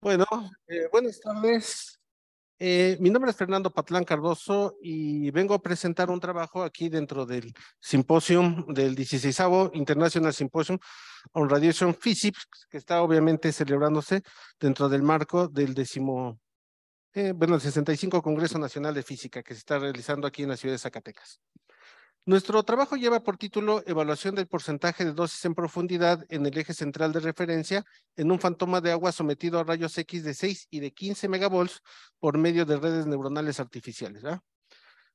Bueno, eh, buenas tardes. Eh, mi nombre es Fernando Patlán Cardoso y vengo a presentar un trabajo aquí dentro del simposio del 16 International Symposium on Radiation Physics, que está obviamente celebrándose dentro del marco del décimo, eh, bueno, el 65 Congreso Nacional de Física que se está realizando aquí en la ciudad de Zacatecas. Nuestro trabajo lleva por título Evaluación del porcentaje de dosis en profundidad en el eje central de referencia en un fantoma de agua sometido a rayos X de 6 y de 15 megavolts por medio de redes neuronales artificiales.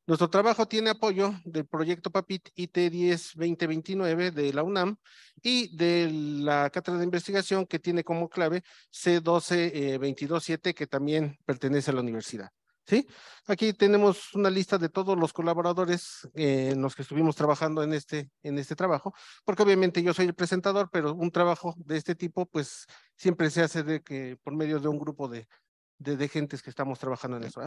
Nuestro trabajo tiene apoyo del proyecto PAPIT IT10-2029 de la UNAM y de la cátedra de investigación que tiene como clave c 12 7 eh, que también pertenece a la universidad. ¿sí? Aquí tenemos una lista de todos los colaboradores eh, en los que estuvimos trabajando en este, en este trabajo, porque obviamente yo soy el presentador, pero un trabajo de este tipo, pues siempre se hace de que por medio de un grupo de, de, gentes que estamos trabajando en eso.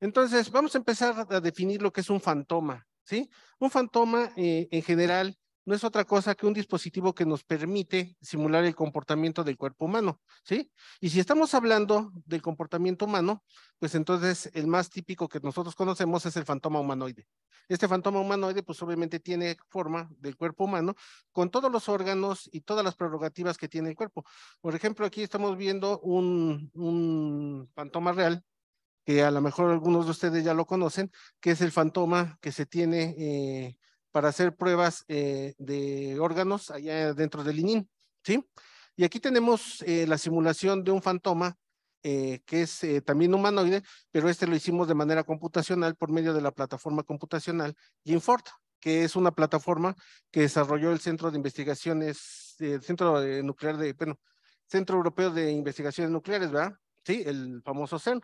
Entonces, vamos a empezar a definir lo que es un fantoma, ¿sí? Un fantoma eh, en general no es otra cosa que un dispositivo que nos permite simular el comportamiento del cuerpo humano, ¿sí? Y si estamos hablando del comportamiento humano, pues entonces el más típico que nosotros conocemos es el fantoma humanoide. Este fantoma humanoide, pues obviamente tiene forma del cuerpo humano con todos los órganos y todas las prerrogativas que tiene el cuerpo. Por ejemplo, aquí estamos viendo un, fantoma real que a lo mejor algunos de ustedes ya lo conocen, que es el fantoma que se tiene eh, para hacer pruebas eh, de órganos allá dentro del ININ, ¿sí? Y aquí tenemos eh, la simulación de un fantoma eh, que es también humanoide, pero este lo hicimos de manera computacional por medio de la plataforma computacional GINFORT, que es una plataforma que desarrolló el Centro de Investigaciones, Centro Nuclear de, Centro Europeo de Investigaciones Nucleares, ¿verdad? Sí, el famoso CERN.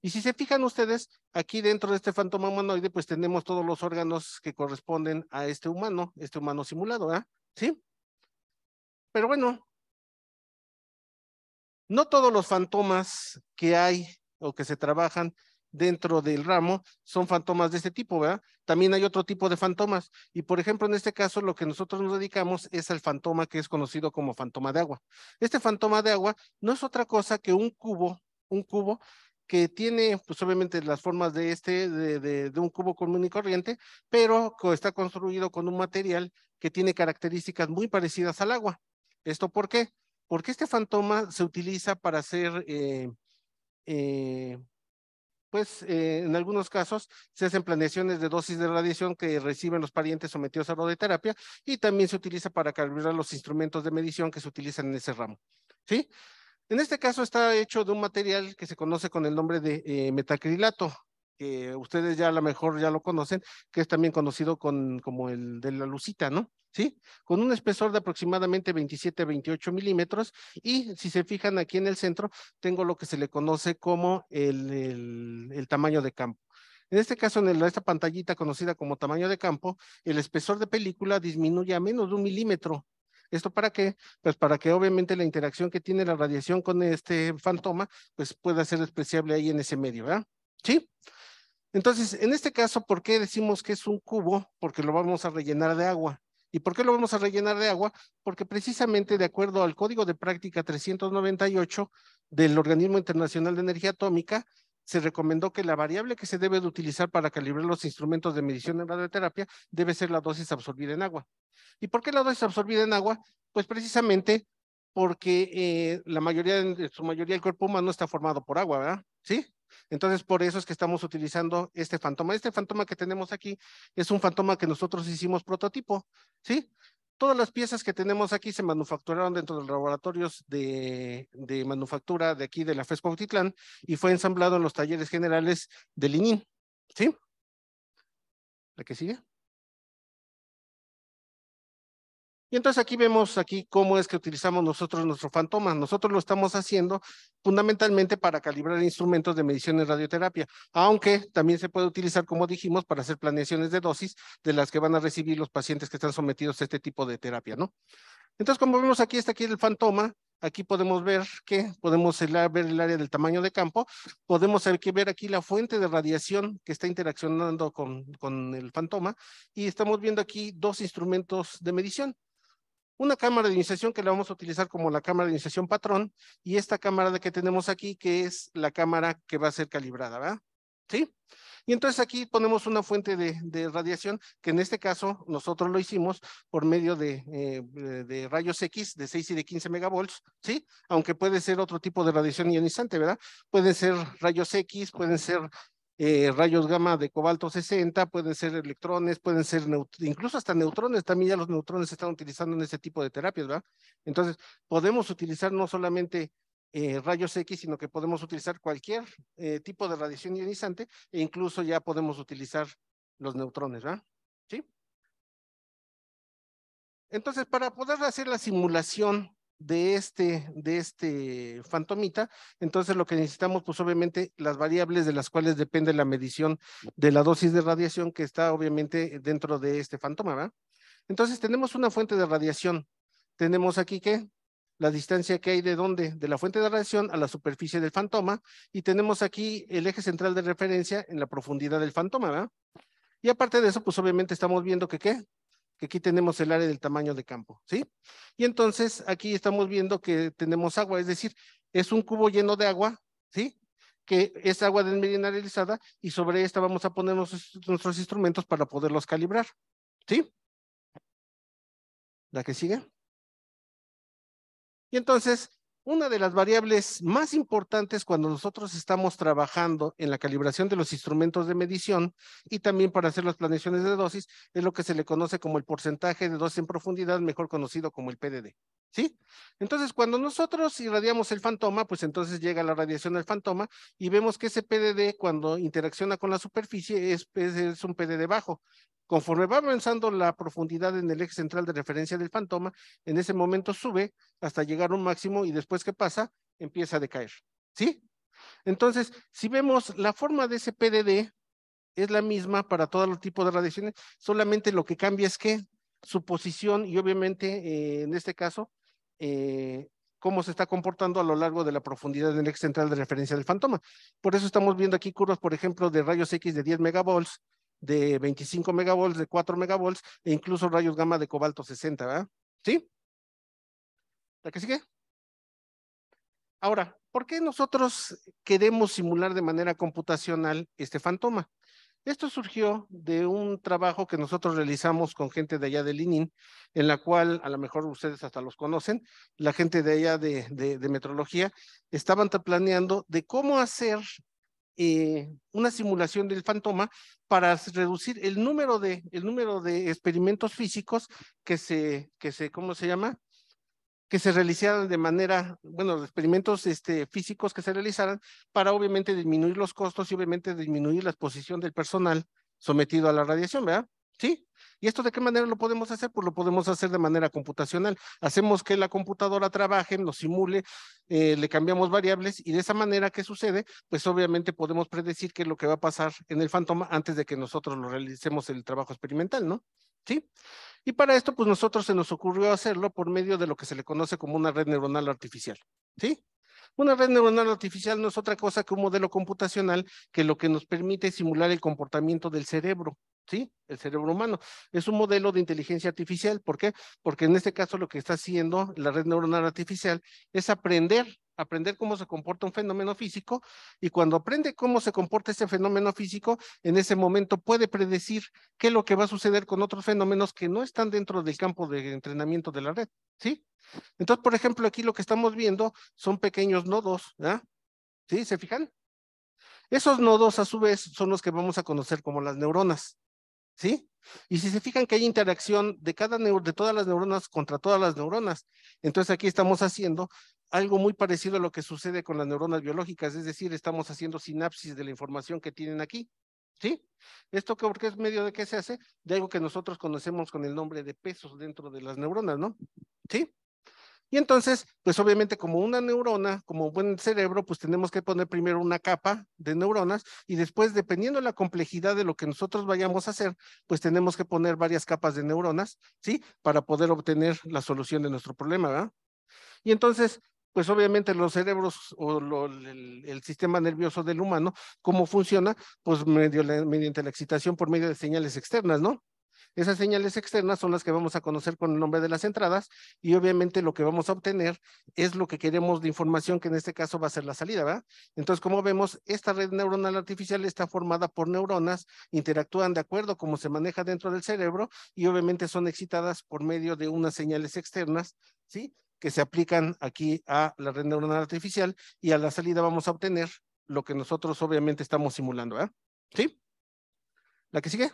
Y si se fijan ustedes, aquí dentro de este fantoma humanoide, pues tenemos todos los órganos que corresponden a este humano, este humano simulado, ¿ah? ¿Sí? Pero bueno, no todos los fantomas que hay o que se trabajan dentro del ramo son fantomas de este tipo, ¿verdad? También hay otro tipo de fantomas. Y por ejemplo, en este caso, lo que nosotros nos dedicamos es al fantoma que es conocido como fantoma de agua. Este fantoma de agua no es otra cosa que un cubo, un cubo que tiene, pues obviamente, las formas de este, de, de, un cubo común y corriente, pero está construido con un material que tiene características muy parecidas al agua. ¿Esto por qué? Porque este fantoma se utiliza para hacer, eh, eh, pues eh, en algunos casos se hacen planeaciones de dosis de radiación que reciben los parientes sometidos a radioterapia y también se utiliza para calibrar los instrumentos de medición que se utilizan en ese ramo. ¿Sí? En este caso está hecho de un material que se conoce con el nombre de eh, metacrilato, que ustedes ya a lo mejor ya lo conocen, que es también conocido con, como el de la lucita, ¿no? ¿Sí? Con un espesor de aproximadamente 27 28 milímetros y si se fijan aquí en el centro, tengo lo que se le conoce como el, el, tamaño de campo. En este caso, en esta pantallita conocida como tamaño de campo, el espesor de película disminuye a menos de un milímetro ¿Esto para qué? Pues para que obviamente la interacción que tiene la radiación con este fantoma, pues pueda ser despreciable ahí en ese medio, ¿verdad? ¿Sí? Entonces, en este caso, ¿por qué decimos que es un cubo? Porque lo vamos a rellenar de agua. ¿Y por qué lo vamos a rellenar de agua? Porque precisamente de acuerdo al Código de Práctica 398 del Organismo Internacional de Energía Atómica, se recomendó que la variable que se debe de utilizar para calibrar los instrumentos de medición en radioterapia debe ser la dosis absorbida en agua. ¿Y por qué la dosis absorbida en agua? Pues precisamente porque eh, la mayoría, su mayoría, del cuerpo humano está formado por agua, ¿verdad? ¿Sí? Entonces, por eso es que estamos utilizando este fantoma. Este fantoma que tenemos aquí es un fantoma que nosotros hicimos prototipo, ¿sí? todas las piezas que tenemos aquí se manufacturaron dentro de los laboratorios de, manufactura de aquí de la FESPA y fue ensamblado en los talleres generales de Linin. ¿Sí? ¿La que sigue? Y entonces aquí vemos aquí cómo es que utilizamos nosotros nuestro fantoma. Nosotros lo estamos haciendo fundamentalmente para calibrar instrumentos de medición en radioterapia, aunque también se puede utilizar, como dijimos, para hacer planeaciones de dosis de las que van a recibir los pacientes que están sometidos a este tipo de terapia, ¿no? Entonces, como vemos aquí, está aquí el fantoma. Aquí podemos ver que podemos ver el área del tamaño de campo. Podemos ver aquí la fuente de radiación que está interaccionando con, con el fantoma. Y estamos viendo aquí dos instrumentos de medición una cámara de iniciación que la vamos a utilizar como la cámara de iniciación patrón y esta cámara de que tenemos aquí que es la cámara que va a ser calibrada, ¿verdad? ¿Sí? Y entonces aquí ponemos una fuente de, radiación que en este caso nosotros lo hicimos por medio de, eh, de, rayos X de 6 y de 15 megavolts, ¿sí? Aunque puede ser otro tipo de radiación ionizante, ¿verdad? Pueden ser rayos X, pueden ser eh, rayos gamma de cobalto 60, pueden ser electrones, pueden ser incluso hasta neutrones, también ya los neutrones se están utilizando en ese tipo de terapias, ¿verdad? Entonces, podemos utilizar no solamente eh, rayos X, sino que podemos utilizar cualquier eh, tipo de radiación ionizante e incluso ya podemos utilizar los neutrones, ¿verdad? ¿Sí? Entonces, para poder hacer la simulación de este, de este fantomita. Entonces lo que necesitamos, pues obviamente las variables de las cuales depende la medición de la dosis de radiación que está obviamente dentro de este fantoma, Entonces tenemos una fuente de radiación. Tenemos aquí que la distancia que hay de dónde, de la fuente de radiación a la superficie del fantoma, y tenemos aquí el eje central de referencia en la profundidad del fantoma, Y aparte de eso, pues obviamente estamos viendo que qué, que aquí tenemos el área del tamaño de campo, ¿sí? Y entonces aquí estamos viendo que tenemos agua, es decir, es un cubo lleno de agua, ¿sí? Que es agua desmineralizada y sobre esta vamos a poner nuestros, instrumentos para poderlos calibrar, ¿sí? La que sigue. Y entonces, una de las variables más importantes cuando nosotros estamos trabajando en la calibración de los instrumentos de medición y también para hacer las planeaciones de dosis es lo que se le conoce como el porcentaje de dosis en profundidad, mejor conocido como el PDD. ¿Sí? Entonces, cuando nosotros irradiamos el fantoma, pues entonces llega la radiación al fantoma y vemos que ese PDD cuando interacciona con la superficie es, es, es un PDD bajo. Conforme va avanzando la profundidad en el eje central de referencia del fantoma, en ese momento sube hasta llegar a un máximo y después que pasa, empieza a decaer. ¿Sí? Entonces, si vemos la forma de ese PDD, es la misma para todos los tipos de radiaciones, solamente lo que cambia es que su posición y obviamente eh, en este caso, eh, cómo se está comportando a lo largo de la profundidad del eje central de referencia del fantoma. Por eso estamos viendo aquí curvas, por ejemplo, de rayos X de 10 megavolts, de 25 megavolts, de 4 megavolts e incluso rayos gamma de cobalto 60, ¿verdad? ¿Sí? ¿La que sigue? Ahora, ¿por qué nosotros queremos simular de manera computacional este fantoma? Esto surgió de un trabajo que nosotros realizamos con gente de allá de Linin, en la cual a lo mejor ustedes hasta los conocen, la gente de allá de, de, de Metrología, estaban planeando de cómo hacer eh, una simulación del fantoma para reducir el número de, el número de experimentos físicos que se, que se, ¿cómo se llama? que se realizaran de manera, bueno, experimentos este, físicos que se realizaran para obviamente disminuir los costos y obviamente disminuir la exposición del personal sometido a la radiación, ¿verdad? ¿Sí? ¿Y esto de qué manera lo podemos hacer? Pues lo podemos hacer de manera computacional. Hacemos que la computadora trabaje, lo simule, eh, le cambiamos variables y de esa manera, ¿qué sucede? Pues obviamente podemos predecir qué es lo que va a pasar en el fantoma antes de que nosotros lo realicemos el trabajo experimental, ¿no? ¿Sí? Y para esto, pues nosotros se nos ocurrió hacerlo por medio de lo que se le conoce como una red neuronal artificial, ¿sí? Una red neuronal artificial no es otra cosa que un modelo computacional que lo que nos permite simular el comportamiento del cerebro, ¿sí? El cerebro humano. Es un modelo de inteligencia artificial. ¿Por qué? Porque en este caso lo que está haciendo la red neuronal artificial es aprender, aprender cómo se comporta un fenómeno físico y cuando aprende cómo se comporta ese fenómeno físico, en ese momento puede predecir qué es lo que va a suceder con otros fenómenos que no están dentro del campo de entrenamiento de la red, ¿sí? Entonces, por ejemplo, aquí lo que estamos viendo son pequeños nodos, ¿ah? ¿Sí? ¿Se fijan? Esos nodos, a su vez, son los que vamos a conocer como las neuronas. ¿sí? Y si se fijan que hay interacción de cada de todas las neuronas contra todas las neuronas, entonces aquí estamos haciendo algo muy parecido a lo que sucede con las neuronas biológicas, es decir, estamos haciendo sinapsis de la información que tienen aquí, ¿sí? Esto que porque es medio de qué se hace, de algo que nosotros conocemos con el nombre de pesos dentro de las neuronas, ¿no? ¿Sí? Y entonces, pues obviamente como una neurona, como buen cerebro, pues tenemos que poner primero una capa de neuronas y después, dependiendo de la complejidad de lo que nosotros vayamos a hacer, pues tenemos que poner varias capas de neuronas, ¿sí? Para poder obtener la solución de nuestro problema, ¿verdad? Y entonces, pues obviamente los cerebros o el, sistema nervioso del humano, ¿cómo funciona? Pues mediante la excitación por medio de señales externas, ¿no? Esas señales externas son las que vamos a conocer con el nombre de las entradas y obviamente lo que vamos a obtener es lo que queremos de información, que en este caso va a ser la salida, ¿verdad? Entonces, como vemos, esta red neuronal artificial está formada por neuronas, interactúan de acuerdo como se maneja dentro del cerebro y obviamente son excitadas por medio de unas señales externas, ¿sí? que se aplican aquí a la red neuronal artificial y a la salida vamos a obtener lo que nosotros obviamente estamos simulando, ¿verdad? ¿Sí? ¿La que sigue?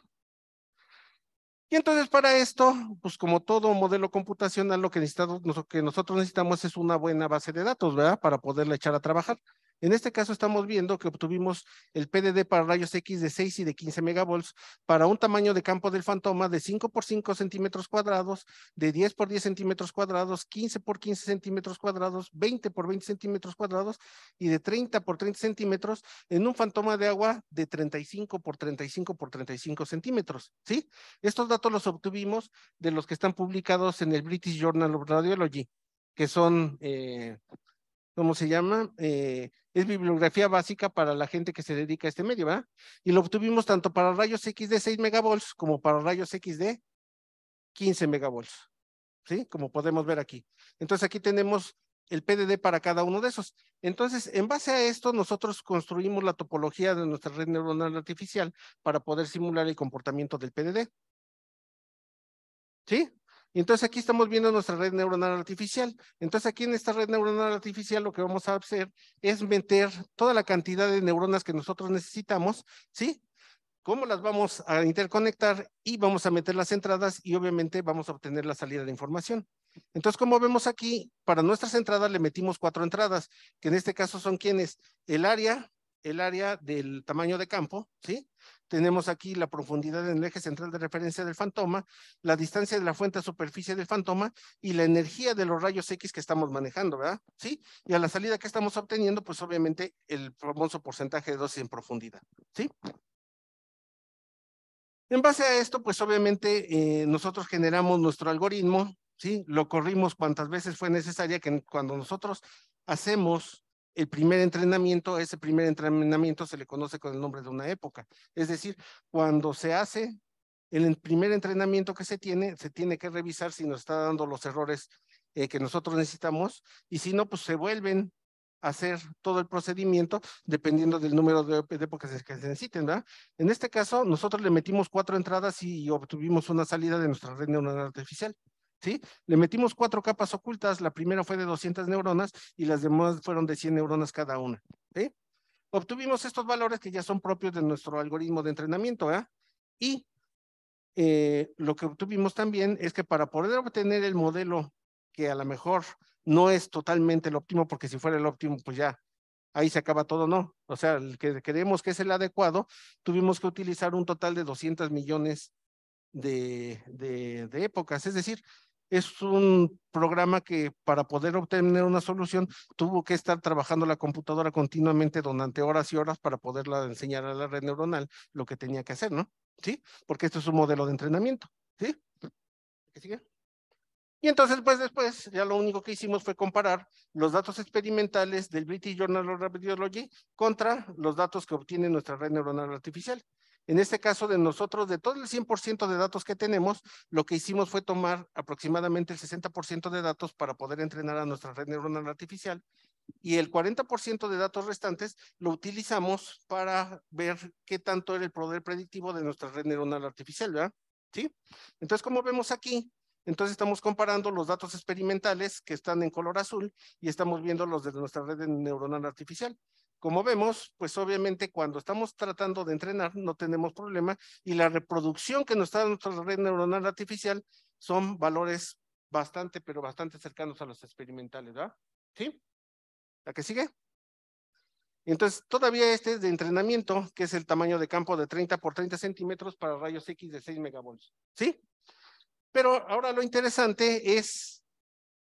Y entonces para esto, pues como todo modelo computacional, lo que, lo que nosotros necesitamos es una buena base de datos, ¿verdad? Para poderla echar a trabajar. En este caso estamos viendo que obtuvimos el PDD para rayos X de 6 y de 15 megavolts para un tamaño de campo del fantoma de 5 por 5 centímetros cuadrados, de 10 por 10 centímetros cuadrados, 15 por 15 centímetros cuadrados, 20 por 20 centímetros cuadrados y de 30 por 30 centímetros en un fantoma de agua de 35 por 35 por 35 centímetros. ¿sí? Estos datos los obtuvimos de los que están publicados en el British Journal of Radiology, que son... Eh, ¿cómo se llama? Eh, es bibliografía básica para la gente que se dedica a este medio, ¿verdad? Y lo obtuvimos tanto para rayos X de 6 megavolts como para rayos X de 15 megavolts, ¿sí? Como podemos ver aquí. Entonces aquí tenemos el PDD para cada uno de esos. Entonces, en base a esto, nosotros construimos la topología de nuestra red neuronal artificial para poder simular el comportamiento del PDD. ¿Sí? entonces aquí estamos viendo nuestra red neuronal artificial. Entonces aquí en esta red neuronal artificial lo que vamos a hacer es meter toda la cantidad de neuronas que nosotros necesitamos, ¿sí? Cómo las vamos a interconectar y vamos a meter las entradas y obviamente vamos a obtener la salida de información. Entonces, como vemos aquí, para nuestras entradas le metimos cuatro entradas, que en este caso son quienes, el área, el área del tamaño de campo, ¿sí? Tenemos aquí la profundidad en el eje central de referencia del fantoma, la distancia de la fuente a superficie del fantoma y la energía de los rayos X que estamos manejando, ¿verdad? Sí, y a la salida que estamos obteniendo, pues obviamente el famoso porcentaje de dosis en profundidad, ¿sí? En base a esto, pues obviamente eh, nosotros generamos nuestro algoritmo, ¿sí? Lo corrimos cuantas veces fue necesaria que cuando nosotros hacemos el primer entrenamiento, ese primer entrenamiento se le conoce con el nombre de una época. Es decir, cuando se hace el primer entrenamiento que se tiene, se tiene que revisar si nos está dando los errores eh, que nosotros necesitamos y si no, pues se vuelven a hacer todo el procedimiento dependiendo del número de, épocas que se necesiten, En este caso, nosotros le metimos cuatro entradas y obtuvimos una salida de nuestra red neuronal artificial. ¿sí? Le metimos cuatro capas ocultas, la primera fue de 200 neuronas y las demás fueron de 100 neuronas cada una, Obtuvimos estos valores que ya son propios de nuestro algoritmo de entrenamiento, ¿ah? Y eh, lo que obtuvimos también es que para poder obtener el modelo que a lo mejor no es totalmente el óptimo, porque si fuera el óptimo, pues ya ahí se acaba todo, no. O sea, el que creemos que es el adecuado, tuvimos que utilizar un total de 200 millones de épocas. Es decir, es un programa que para poder obtener una solución tuvo que estar trabajando la computadora continuamente durante horas y horas para poderla enseñar a la red neuronal lo que tenía que hacer, ¿no? ¿Sí? Porque esto es un modelo de entrenamiento, ¿sí? ¿Qué sigue? Y entonces, pues después, ya lo único que hicimos fue comparar los datos experimentales del British Journal of Radiology contra los datos que obtiene nuestra red neuronal artificial. En este caso de nosotros, de todo el 100% de datos que tenemos, lo que hicimos fue tomar aproximadamente el 60% de datos para poder entrenar a nuestra red neuronal artificial y el 40% de datos restantes lo utilizamos para ver qué tanto era el poder predictivo de nuestra red neuronal artificial, ¿verdad? ¿Sí? Entonces, como vemos aquí, entonces estamos comparando los datos experimentales que están en color azul y estamos viendo los de nuestra red neuronal artificial. Como vemos, pues obviamente cuando estamos tratando de entrenar no tenemos problema y la reproducción que nos da nuestra red neuronal artificial son valores bastante, pero bastante cercanos a los experimentales, ¿verdad? ¿Sí? ¿La que sigue? Entonces, todavía este es de entrenamiento, que es el tamaño de campo de 30 por 30 centímetros para rayos X de 6 megavolts, ¿sí? Pero ahora lo interesante es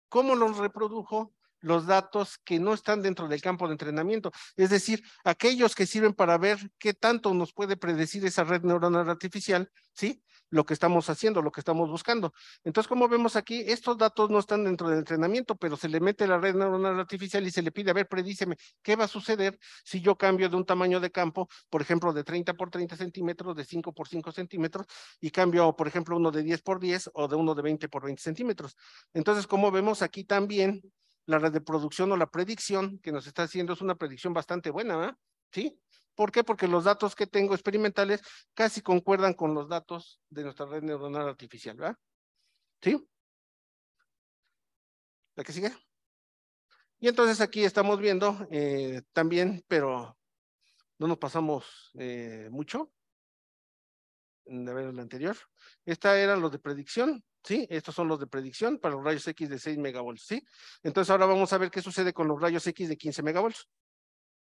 cómo los reprodujo los datos que no están dentro del campo de entrenamiento, es decir, aquellos que sirven para ver qué tanto nos puede predecir esa red neuronal artificial, ¿sí? Lo que estamos haciendo, lo que estamos buscando. Entonces, como vemos aquí, estos datos no están dentro del entrenamiento, pero se le mete la red neuronal artificial y se le pide, a ver, predíceme, ¿qué va a suceder si yo cambio de un tamaño de campo, por ejemplo, de 30 por 30 centímetros, de 5 por 5 centímetros, y cambio, por ejemplo, uno de 10 por 10 o de uno de 20 por 20 centímetros? Entonces, como vemos aquí también, la red de producción o la predicción que nos está haciendo es una predicción bastante buena, ¿Verdad? ¿eh? ¿sí? ¿Por qué? Porque los datos que tengo experimentales casi concuerdan con los datos de nuestra red neuronal artificial, ¿verdad? ¿Sí? ¿La que sigue? Y entonces aquí estamos viendo eh, también, pero no nos pasamos eh, mucho. de ver, la anterior. Esta era los de predicción. ¿sí? Estos son los de predicción para los rayos X de 6 megavolts, ¿sí? Entonces ahora vamos a ver qué sucede con los rayos X de 15 megavolts,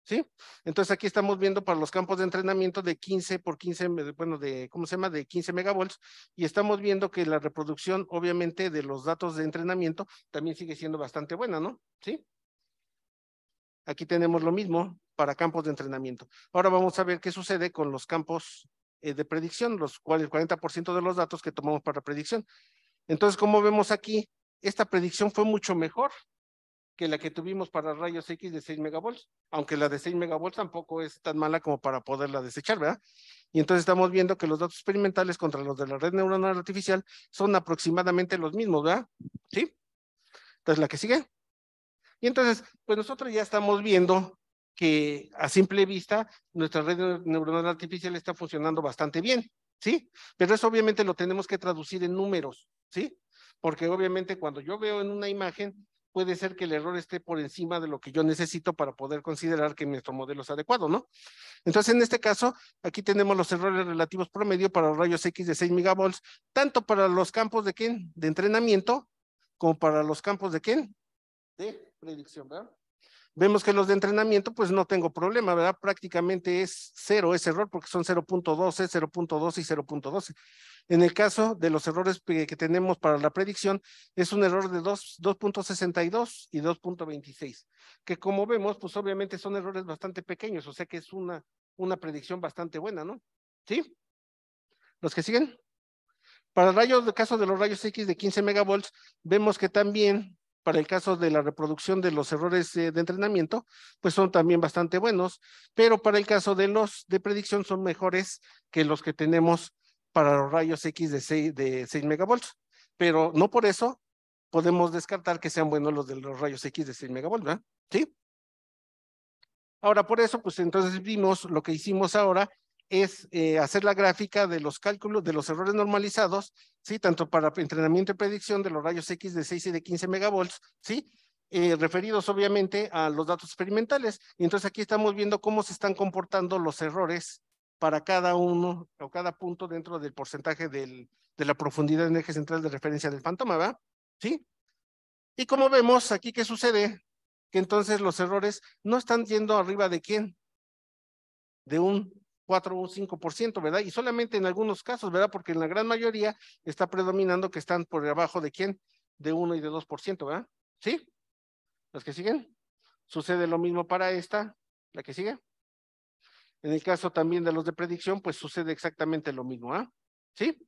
¿sí? Entonces aquí estamos viendo para los campos de entrenamiento de 15 por 15, bueno, de, ¿cómo se llama? De 15 megavolts y estamos viendo que la reproducción, obviamente, de los datos de entrenamiento también sigue siendo bastante buena, ¿no? ¿Sí? Aquí tenemos lo mismo para campos de entrenamiento. Ahora vamos a ver qué sucede con los campos eh, de predicción, los cuales el 40% de los datos que tomamos para predicción. Entonces, como vemos aquí, esta predicción fue mucho mejor que la que tuvimos para rayos X de 6 megavolts, aunque la de 6 megavolts tampoco es tan mala como para poderla desechar, ¿verdad? Y entonces estamos viendo que los datos experimentales contra los de la red neuronal artificial son aproximadamente los mismos, ¿verdad? ¿Sí? Entonces, la que sigue. Y entonces, pues nosotros ya estamos viendo que a simple vista nuestra red neuronal artificial está funcionando bastante bien, ¿sí? Pero eso obviamente lo tenemos que traducir en números. ¿sí? Porque obviamente cuando yo veo en una imagen, puede ser que el error esté por encima de lo que yo necesito para poder considerar que nuestro modelo es adecuado, ¿no? Entonces, en este caso, aquí tenemos los errores relativos promedio para los rayos X de 6 megavolts, tanto para los campos de quién de entrenamiento como para los campos de quién de predicción, ¿verdad? Vemos que los de entrenamiento, pues no tengo problema, ¿verdad? Prácticamente es cero ese error porque son 0.12, 0.12 y 0.12. En el caso de los errores que, tenemos para la predicción, es un error de 2.62 y 2.26, que como vemos, pues obviamente son errores bastante pequeños, o sea que es una, una predicción bastante buena, ¿no? ¿Sí? ¿Los que siguen? Para el el caso de los rayos X de 15 megavolts, vemos que también para el caso de la reproducción de los errores eh, de entrenamiento, pues son también bastante buenos, pero para el caso de los de predicción son mejores que los que tenemos para los rayos X de 6, de megavolts, pero no por eso podemos descartar que sean buenos los de los rayos X de 6 megavolts, ¿Sí? Ahora, por eso, pues entonces vimos, lo que hicimos ahora es eh, hacer la gráfica de los cálculos, de los errores normalizados, ¿sí? Tanto para entrenamiento y predicción de los rayos X de 6 y de 15 megavolts, ¿sí? Eh, referidos obviamente a los datos experimentales. Y entonces aquí estamos viendo cómo se están comportando los errores para cada uno o cada punto dentro del porcentaje del, de la profundidad en eje central de referencia del fantoma, ¿Verdad? ¿Sí? Y como vemos aquí, ¿qué sucede? Que entonces los errores no están yendo arriba de quién? De un 4 o un 5%, ¿verdad? Y solamente en algunos casos, ¿verdad? Porque en la gran mayoría está predominando que están por debajo de quién? De 1 y de 2%, ¿verdad? ¿Sí? ¿Los que siguen? Sucede lo mismo para esta, la que sigue. En el caso también de los de predicción, pues sucede exactamente lo mismo, ¿ah? ¿Sí?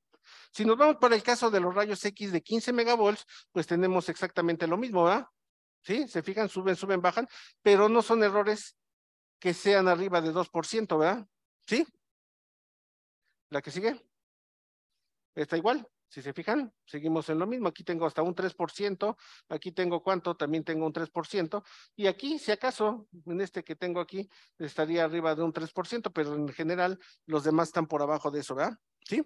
Si nos vamos para el caso de los rayos X de 15 megavolts, pues tenemos exactamente lo mismo, ¿ah? ¿Sí? Se fijan, suben, suben, bajan, pero no son errores que sean arriba de 2%, ¿verdad? ¿Sí? ¿La que sigue? ¿Está igual? Si se fijan, seguimos en lo mismo. Aquí tengo hasta un 3%, aquí tengo cuánto, también tengo un 3%, y aquí, si acaso, en este que tengo aquí, estaría arriba de un 3%, pero en general los demás están por abajo de eso, ¿verdad? ¿Sí?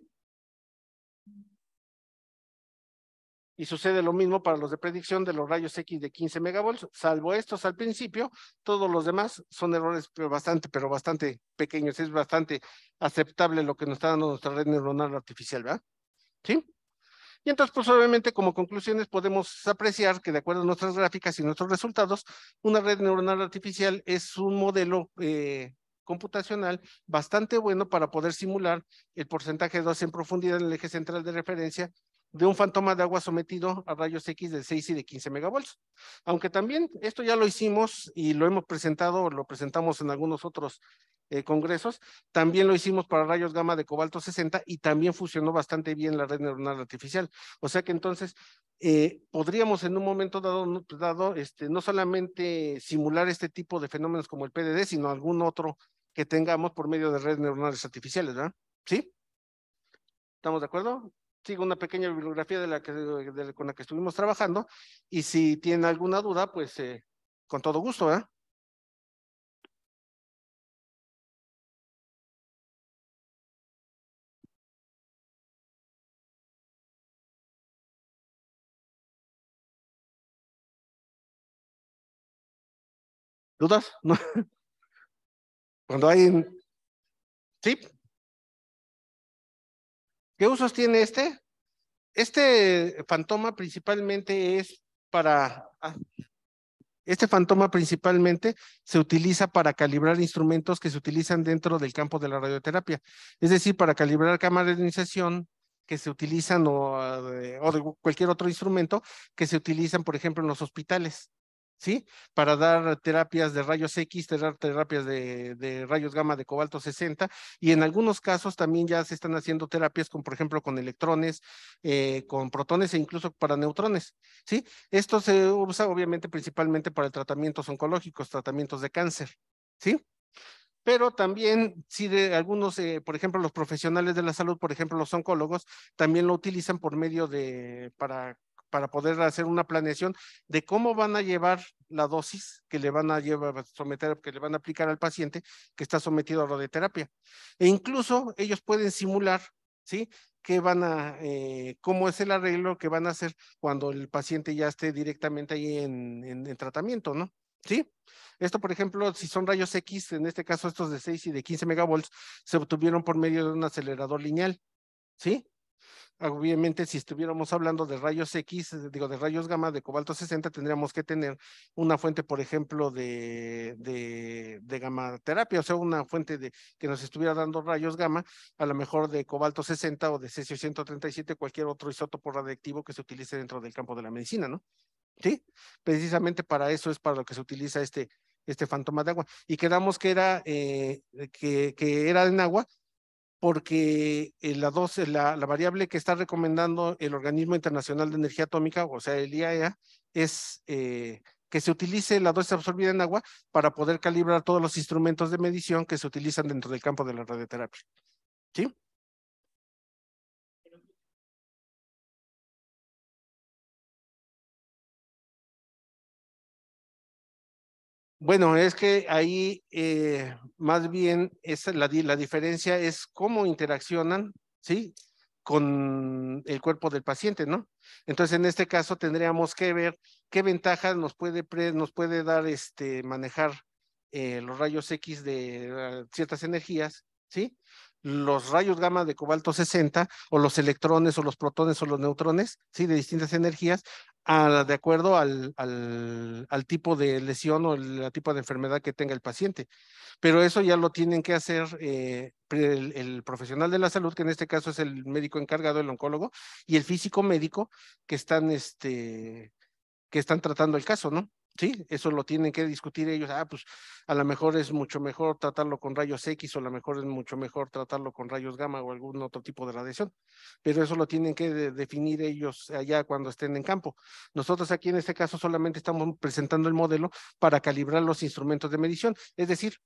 Y sucede lo mismo para los de predicción de los rayos X de 15 megavolts, salvo estos al principio, todos los demás son errores pero bastante, pero bastante pequeños. Es bastante aceptable lo que nos está dando nuestra red neuronal artificial, ¿verdad? ¿sí? Y entonces, pues obviamente como conclusiones podemos apreciar que de acuerdo a nuestras gráficas y nuestros resultados, una red neuronal artificial es un modelo eh, computacional bastante bueno para poder simular el porcentaje de dos en profundidad en el eje central de referencia de un fantoma de agua sometido a rayos X de 6 y de 15 megavolts. Aunque también esto ya lo hicimos y lo hemos presentado, lo presentamos en algunos otros eh, congresos. También lo hicimos para rayos gamma de cobalto 60 y también funcionó bastante bien la red neuronal artificial. O sea que entonces eh, podríamos en un momento dado, dado este, no solamente simular este tipo de fenómenos como el PDD, sino algún otro que tengamos por medio de redes neuronales artificiales, ¿verdad? ¿Sí? ¿Estamos de acuerdo? Sigo una pequeña bibliografía de la que, con la que estuvimos trabajando y si tiene alguna duda, pues eh, con todo gusto, ¿verdad? ¿Dudas? Cuando hay... ¿Sí? ¿Qué usos tiene este? Este fantoma principalmente es para... Ah, este fantoma principalmente se utiliza para calibrar instrumentos que se utilizan dentro del campo de la radioterapia, es decir, para calibrar cámaras de iniciación que se utilizan ah, o, de cualquier otro instrumento que se utilizan, por ejemplo, en los hospitales. ¿sí? Para dar terapias de rayos X, terapias de, rayos gamma de cobalto 60 y en algunos casos también ya se están haciendo terapias con, por ejemplo, con electrones, eh, con protones e incluso para neutrones, ¿sí? Esto se usa obviamente principalmente para tratamientos oncológicos, tratamientos de cáncer, ¿sí? pero también si de algunos, eh, por ejemplo, los profesionales de la salud, por ejemplo, los oncólogos, también lo utilizan por medio de, para para poder hacer una planeación de cómo van a llevar la dosis que le van a someter, que le van a aplicar al paciente que está sometido a radioterapia. E incluso ellos pueden simular, ¿sí? ¿Qué van a, eh, cómo es el arreglo que van a hacer cuando el paciente ya esté directamente ahí en, en tratamiento, ¿no? ¿Sí? Esto, por ejemplo, si son rayos X, en este caso estos de 6 y de 15 megavolts, se obtuvieron por medio de un acelerador lineal, ¿sí? Obviamente, si estuviéramos hablando de rayos X, eh, digo, de rayos gamma de cobalto 60, tendríamos que tener una fuente, por ejemplo, de, de, gamma terapia, o sea, una fuente de, que nos estuviera dando rayos gamma, a lo mejor de cobalto 60 o de cesio 137, cualquier otro isótopo radiactivo que se utilice dentro del campo de la medicina, ¿no? ¿Sí? Precisamente para eso es para lo que se utiliza este, este fantoma de agua. Y quedamos que era, eh, que, que, era en agua, porque eh, eh, la, la, variable que está recomendando el Organismo Internacional de Energía Atómica, o sea, el IAEA, e es eh, que se utilice la dosis absorbida en agua para poder calibrar todos los instrumentos de medición que se utilizan dentro del campo de la radioterapia. ¿Sí? Bueno, es que ahí eh, más bien es la, diferencia es cómo interaccionan, ¿sí? Con el cuerpo del paciente, ¿no? Entonces, en este caso tendríamos que ver qué ventajas nos puede, nos puede dar este, manejar eh, los rayos X de ah, ciertas energías, ¿sí? Los rayos gamma de cobalto 60 o los electrones o los protones o los neutrones, ¿sí? De distintas energías de acuerdo al, al, tipo de lesión o el tipo de enfermedad que tenga el paciente. Pero eso ya lo tienen que hacer eh, el, el, profesional de la salud, que en este caso es el médico encargado, el oncólogo, y el físico médico que están, este, que están tratando el caso, ¿no? Sí, eso lo tienen que discutir ellos. Ah, pues a lo mejor es mucho mejor tratarlo con rayos X o a lo mejor es mucho mejor tratarlo con rayos gamma o algún otro tipo de radiación. Pero eso lo tienen que definir ellos allá cuando estén en campo. Nosotros aquí en este caso solamente estamos presentando el modelo para calibrar los instrumentos de medición. Es decir,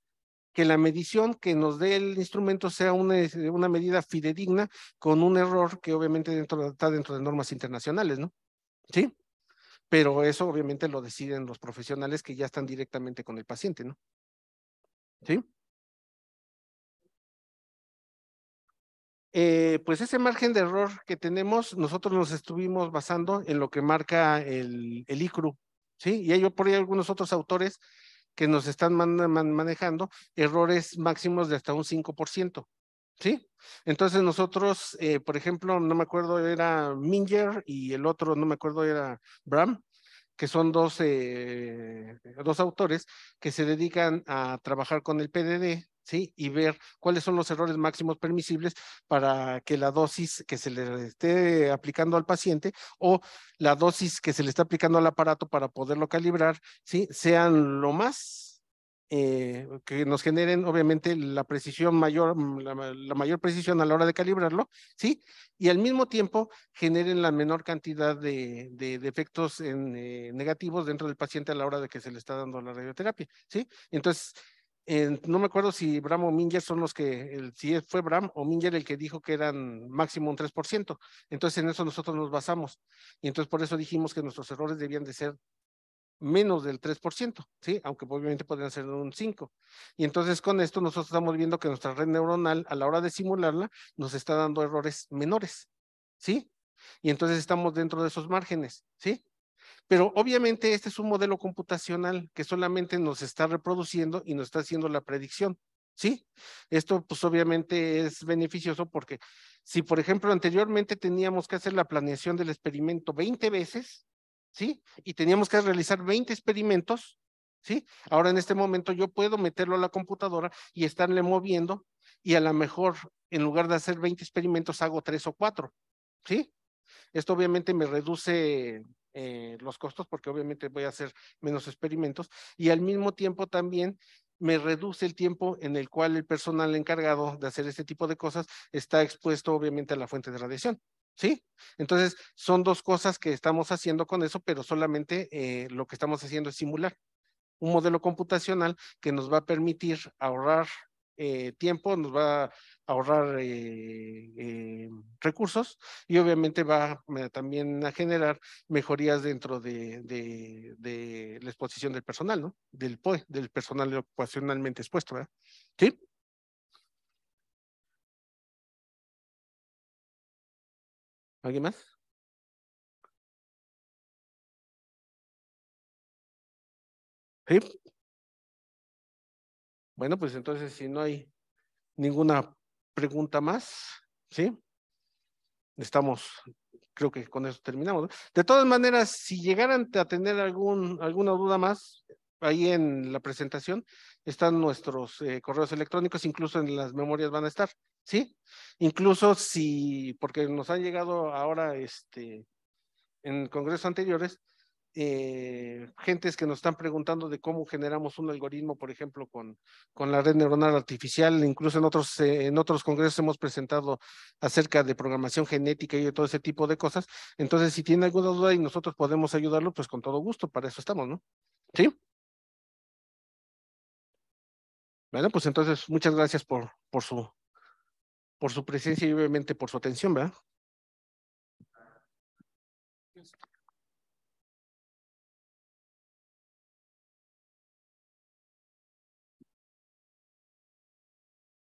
que la medición que nos dé el instrumento sea eh, una, medida fidedigna con un error que obviamente está dentro de normas internacionales, ¿no? Sí pero eso obviamente lo deciden los profesionales que ya están directamente con el paciente, ¿no? ¿Sí? Eh, pues ese margen de error que tenemos, nosotros nos estuvimos basando en lo que marca el, el ICRU, ¿sí? Y hay por ahí algunos otros autores que nos están manejando errores máximos de hasta un 5%. ¿sí? Entonces nosotros, eh, por ejemplo, no me acuerdo, era Minger y el otro, no me acuerdo, era Bram, que son dos, eh, dos autores que se dedican a trabajar con el PDD, ¿sí? Y ver cuáles son los errores máximos permisibles para que la dosis que se le esté aplicando al paciente o la dosis que se le está aplicando al aparato para poderlo calibrar, ¿sí? Sean lo más eh, que nos generen obviamente la precisión mayor, mm, la, mayor precisión a la hora de calibrarlo, ¿sí? Y al mismo tiempo generen la menor cantidad de, de, efectos eh, negativos dentro del paciente a la hora de que se le está dando la radioterapia, ¿sí? Entonces, no me acuerdo si Bram o Minger son los que, el, si fue Bram o Minger el que dijo que eran máximo un 3%. Entonces en eso nosotros nos basamos. Y entonces por eso dijimos que nuestros errores debían de ser menos del 3%, ¿sí? Aunque obviamente podrían ser un 5%. Y entonces con esto nosotros estamos viendo que nuestra red neuronal a la hora de simularla nos está dando errores menores, ¿sí? Y entonces estamos dentro de esos márgenes, ¿sí? Pero obviamente este es un modelo computacional que solamente nos está reproduciendo y nos está haciendo la predicción, ¿sí? Esto pues obviamente es beneficioso porque si por ejemplo anteriormente teníamos que hacer la planeación del experimento 20 veces, ¿sí? Y teníamos que realizar 20 experimentos, ¿sí? Ahora en este momento yo puedo meterlo a la computadora y estarle moviendo y a lo mejor en lugar de hacer 20 experimentos hago 3 o 4, ¿sí? Esto obviamente me reduce eh, los costos porque obviamente voy a hacer menos experimentos y al mismo tiempo también me reduce el tiempo en el cual el personal encargado de hacer este tipo de cosas está expuesto obviamente a la fuente de radiación. ¿sí? Entonces, son dos cosas que estamos haciendo con eso, pero solamente eh, lo que estamos haciendo es simular un modelo computacional que nos va a permitir ahorrar eh, tiempo, nos va a ahorrar eh, recursos y obviamente va también a generar mejorías dentro de, de, la exposición del personal, ¿no? Del e, del personal ocupacionalmente expuesto, ¿verdad? ¿Sí? ¿Alguien más? ¿Sí? Bueno, pues entonces si no hay ninguna pregunta más, ¿sí? Estamos, creo que con eso terminamos. De todas maneras, si llegaran a tener algún, alguna duda más, ahí en la presentación están nuestros eh, correos electrónicos, incluso en las memorias van a estar, ¿sí? Incluso si, porque nos han llegado ahora este, en congresos anteriores, eh, gentes que nos están preguntando de cómo generamos un algoritmo, por ejemplo, con, con la red neuronal artificial, incluso en otros, eh, en otros congresos hemos presentado acerca de programación genética y de todo ese tipo de cosas. Entonces, si tiene alguna duda y nosotros podemos ayudarlo, pues con todo gusto, para eso estamos, ¿no? Sí. Bueno, pues entonces muchas gracias por, por, su, por su presencia y obviamente por su atención, ¿verdad?